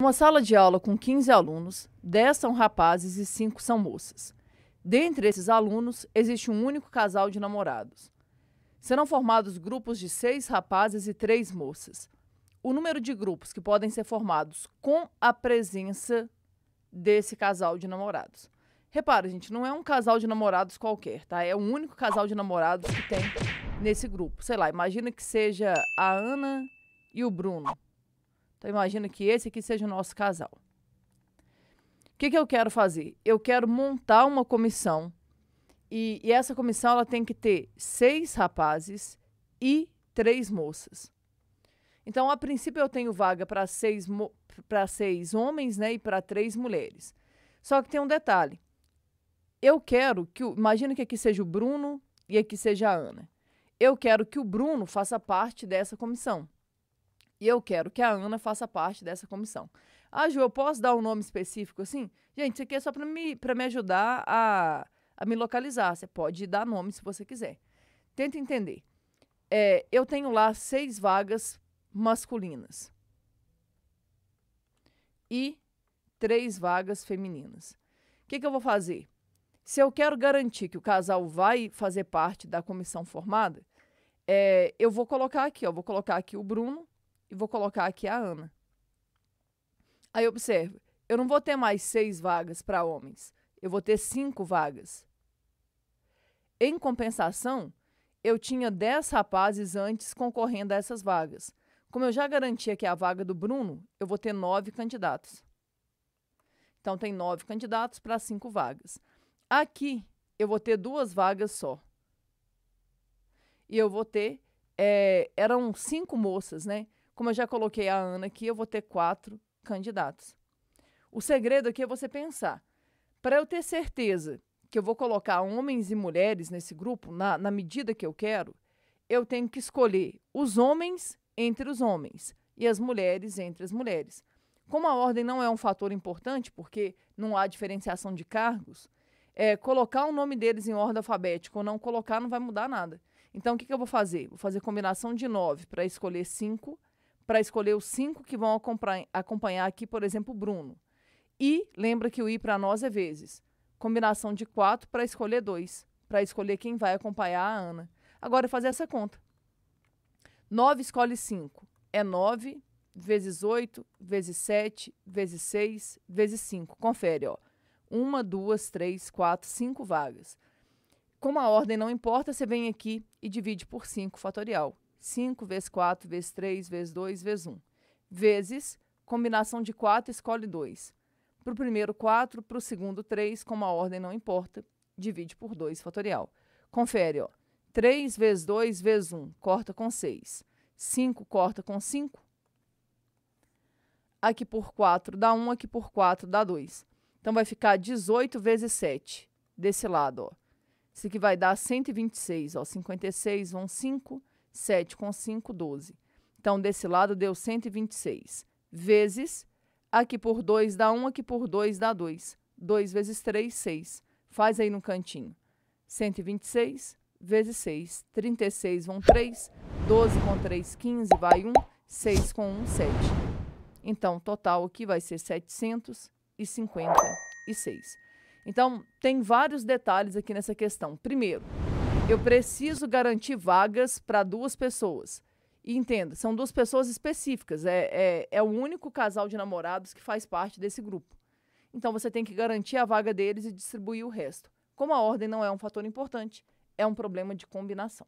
Uma sala de aula com 15 alunos, 10 são rapazes e 5 são moças. Dentre esses alunos, existe um único casal de namorados. Serão formados grupos de 6 rapazes e 3 moças. O número de grupos que podem ser formados com a presença desse casal de namorados. Repara, gente, não é um casal de namorados qualquer, tá? É o único casal de namorados que tem nesse grupo. Sei lá, imagina que seja a Ana e o Bruno. Então imagina que esse aqui seja o nosso casal. O que, que eu quero fazer? Eu quero montar uma comissão e, e essa comissão ela tem que ter seis rapazes e três moças. Então, a princípio, eu tenho vaga para seis, seis homens né, e para três mulheres. Só que tem um detalhe. Eu quero que. imagina que aqui seja o Bruno e aqui seja a Ana. Eu quero que o Bruno faça parte dessa comissão. E eu quero que a Ana faça parte dessa comissão. Ah, Ju, eu posso dar um nome específico assim? Gente, isso aqui é só para me, me ajudar a, a me localizar. Você pode dar nome se você quiser. Tenta entender. É, eu tenho lá seis vagas masculinas e três vagas femininas. O que, que eu vou fazer? Se eu quero garantir que o casal vai fazer parte da comissão formada, é, eu vou colocar aqui, ó, vou colocar aqui o Bruno e vou colocar aqui a Ana. Aí observe, eu não vou ter mais seis vagas para homens, eu vou ter cinco vagas. Em compensação, eu tinha dez rapazes antes concorrendo a essas vagas. Como eu já garantia que é a vaga do Bruno, eu vou ter nove candidatos. Então tem nove candidatos para cinco vagas. Aqui eu vou ter duas vagas só. E eu vou ter. É, eram cinco moças, né? Como eu já coloquei a Ana aqui, eu vou ter quatro candidatos. O segredo aqui é você pensar. Para eu ter certeza que eu vou colocar homens e mulheres nesse grupo, na, na medida que eu quero, eu tenho que escolher os homens entre os homens e as mulheres entre as mulheres. Como a ordem não é um fator importante, porque não há diferenciação de cargos, é, colocar o nome deles em ordem alfabética ou não colocar não vai mudar nada. Então, o que, que eu vou fazer? Vou fazer combinação de nove para escolher cinco para escolher os cinco que vão acompanhar aqui, por exemplo, o Bruno. E lembra que o I para nós é vezes. Combinação de quatro para escolher dois, para escolher quem vai acompanhar a Ana. Agora, fazer essa conta. 9 escolhe 5. É 9 vezes 8, vezes 7, vezes 6, vezes 5. Confere, ó. Uma, duas, três, quatro, cinco vagas. Como a ordem não importa, você vem aqui e divide por 5 fatorial. 5 vezes 4 vezes 3 vezes 2 vezes 1. Vezes, combinação de 4, escolhe 2. Para o primeiro 4, para o segundo 3, como a ordem não importa, divide por 2 fatorial. Confere, ó. 3 vezes 2 vezes 1, corta com 6. 5 corta com 5. Aqui por 4 dá 1, aqui por 4 dá 2. Então vai ficar 18 vezes 7, desse lado, ó. Isso aqui vai dar 126, ó. 56 vão 5, 7 com 5, 12. Então, desse lado deu 126. Vezes, aqui por 2 dá 1, aqui por 2 dá 2. 2 vezes 3, 6. Faz aí no cantinho. 126 vezes 6. 36 vão 3. 12 com 3, 15, vai 1. 6 com 1, 7. Então, total aqui vai ser 756. Então, tem vários detalhes aqui nessa questão. Primeiro, eu preciso garantir vagas para duas pessoas. E entenda, são duas pessoas específicas. É, é, é o único casal de namorados que faz parte desse grupo. Então você tem que garantir a vaga deles e distribuir o resto. Como a ordem não é um fator importante, é um problema de combinação.